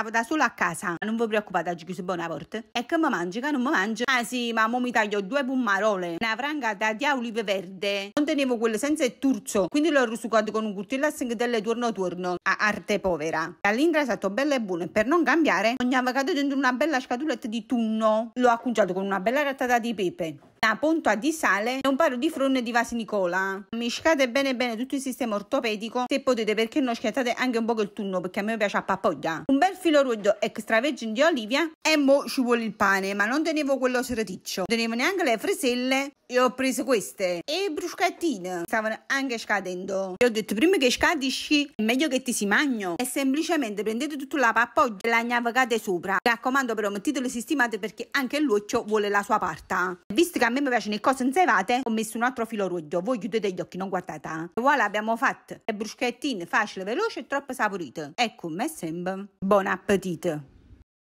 Stavo da solo a casa, non vi preoccupate, oggi chiuso buona porta. E che mi mangio, che non mi mangio? Ah sì, ma mo mi taglio due pummarole, una frangata di olive verde. Non tenevo quelle senza il turzo, quindi l'ho rusucato con un curtillo a delle turno turno, a arte povera. All'intra è stato bello e buono e per non cambiare, ogni avvocato dentro una bella scatoletta di tunno. L'ho acconciato con una bella rattata di pepe una pontua di sale e un paio di fronne di vasi Nicola. Miscate bene bene tutto il sistema ortopedico, se potete perché non schiattate anche un po' il tunno perché a me piace a pappoglia. Un bel filo rudo extravergine di olivia e mo ci vuole il pane, ma non tenevo quello sereticcio. Non tenevo neanche le freselle e ho preso queste e bruscattine. Stavano anche scadendo. E ho detto prima che scadisci è meglio che ti si magno. E semplicemente prendete tutta la pappoglia e la navigate sopra. Mi raccomando però mettetelo sistemate perché anche il luccio vuole la sua parte. Visto che a me mi piacciono le cose insalate, ho messo un altro filo rosso. Voi chiudete gli occhi, non guardate. E eh. voilà, abbiamo fatto le bruschettine facile, veloce e troppo saporite. Ecco, mi sembra. Buon appetito!